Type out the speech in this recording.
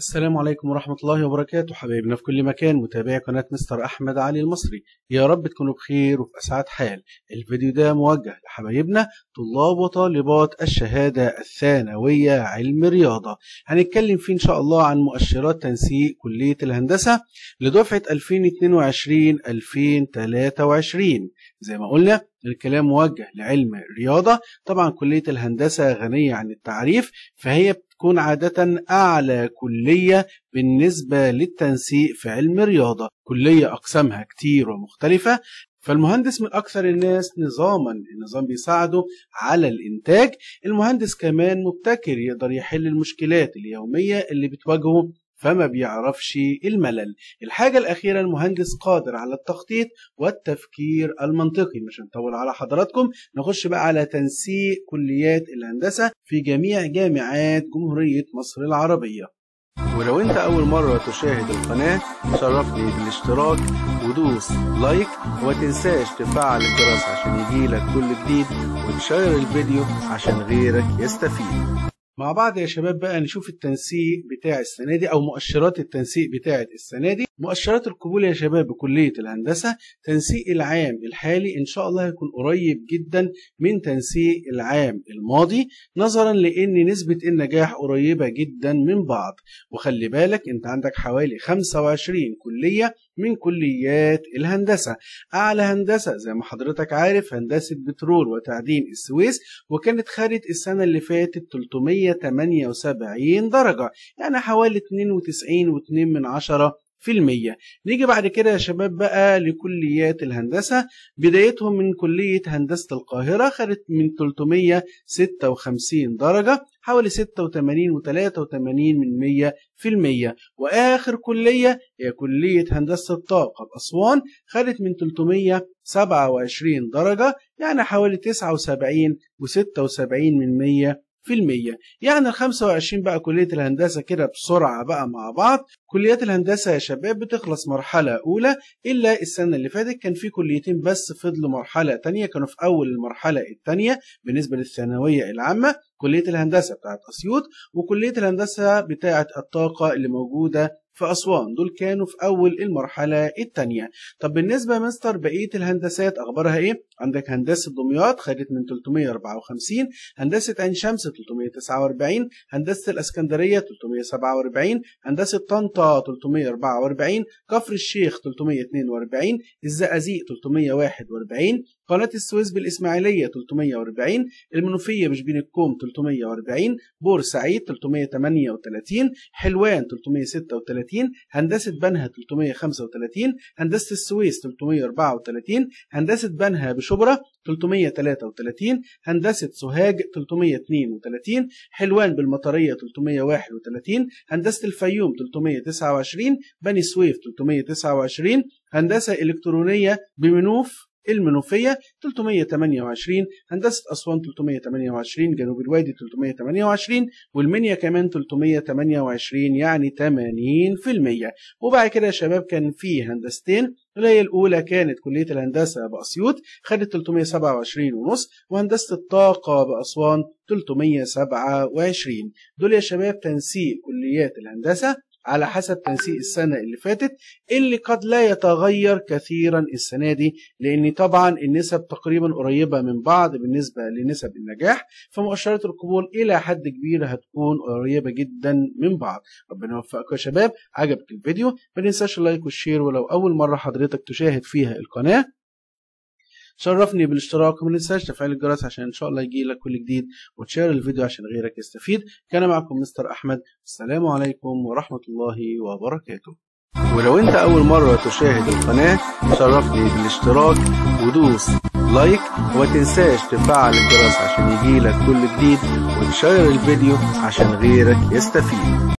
السلام عليكم ورحمة الله وبركاته حبايبنا في كل مكان متابعي قناة مستر أحمد علي المصري يا رب تكونوا بخير وفي أسعد حال الفيديو ده موجه لحبايبنا طلاب وطالبات الشهادة الثانوية علم رياضة هنتكلم فيه إن شاء الله عن مؤشرات تنسيق كلية الهندسة لدفعة 2022-2023 زي ما قلنا الكلام موجه لعلم الرياضة طبعا كلية الهندسة غنية عن التعريف فهي تكون عادة أعلى كلية بالنسبة للتنسيق في علم الرياضة كلية أقسامها كتير ومختلفة فالمهندس من أكثر الناس نظاما النظام بيساعده على الإنتاج المهندس كمان مبتكر يقدر يحل المشكلات اليومية اللي بتواجهه فما بيعرفش الملل الحاجة الأخيرة المهندس قادر على التخطيط والتفكير المنطقي مش هنطول على حضراتكم نخش بقى على تنسيق كليات الهندسة في جميع جامعات جمهورية مصر العربية ولو انت اول مرة تشاهد القناة شرفني بالاشتراك ودوس لايك وتنساش تفعل الجرس عشان يجيلك كل جديد وتشير الفيديو عشان غيرك يستفيد مع بعض يا شباب بقى نشوف التنسيق بتاع السنه دي او مؤشرات التنسيق بتاعه السنه دي مؤشرات القبول يا شباب بكليه الهندسه تنسيق العام الحالي ان شاء الله هيكون قريب جدا من تنسيق العام الماضي نظرا لان نسبه النجاح قريبه جدا من بعض وخلي بالك انت عندك حوالي 25 كليه من كليات الهندسة أعلى هندسة زي ما حضرتك عارف هندسة بترول وتعدين السويس وكانت خدت السنة اللي فاتت 378 درجة يعني حوالي 92.2 من عشرة في المية نيجي بعد كده يا شباب بقى لكليات الهندسة بدايتهم من كلية هندسة القاهرة خدت من 356 درجة حوالي 86 و83 من مية في المية وآخر كلية هي كلية هندسة الطاقة بأسوان خدت من 327 درجة يعني حوالي 79 و76 من مية في المية يعني ال 25 بقى كلية الهندسة كده بسرعة بقى مع بعض كليات الهندسة يا شباب بتخلص مرحلة أولى إلا السنة اللي فاتت كان في كليتين بس فضلوا مرحلة تانية كانوا في أول المرحلة التانية بالنسبة للثانوية العامة كلية الهندسة بتاعت أسيوط وكلية الهندسة بتاعت الطاقة اللي موجودة في أسوان دول كانوا في أول المرحلة الثانية طب بالنسبة مستر بقية الهندسات أخبارها إيه؟ عندك هندسة دمياط خدت من 354 هندسة عين شمس 349 هندسة الأسكندرية 347 هندسة طنطا 344 كفر الشيخ 342 الزقازيق 341 قناة السويس بالإسماعيلية 340 المنوفية بشبين الكوم 340 بورسعيد 338 حلوان 336 330 هندسة بنها 335 هندسة السويس 334 هندسة بنها بشبرا 333 هندسة سوهاج 332 حلوان بالمطرية 331 هندسة الفيوم 329 بني سويف 329 هندسة إلكترونية بمنوف المنوفية 328 هندسة أسوان 328 جنوب الوادي 328 والمنيا كمان 328 يعني 80% وبعد كده يا شباب كان في هندستين اللي هي الأولى كانت كلية الهندسة بأسيوط خدت 327 ونص وهندسة الطاقة بأسوان 327 دول يا شباب تنسيق كليات الهندسة على حسب تنسيق السنة اللي فاتت اللي قد لا يتغير كثيرا السنة دي لأن طبعا النسب تقريبا قريبة من بعض بالنسبة لنسب النجاح فمؤشرات القبول إلى حد كبير هتكون قريبة جدا من بعض ربنا يوفقكم يا شباب عجبك الفيديو ما تنساش اللايك والشير ولو أول مرة حضرتك تشاهد فيها القناة شرفني بالاشتراك وما تنساش تفعيل الجرس عشان ان شاء الله يجي لك كل جديد وتشير الفيديو عشان غيرك يستفيد كان معكم مستر احمد السلام عليكم ورحمه الله وبركاته ولو انت اول مره تشاهد القناه شرفني بالاشتراك ودوس لايك وما تنساش تفعل الجرس عشان يجي لك كل جديد وتشير الفيديو عشان غيرك يستفيد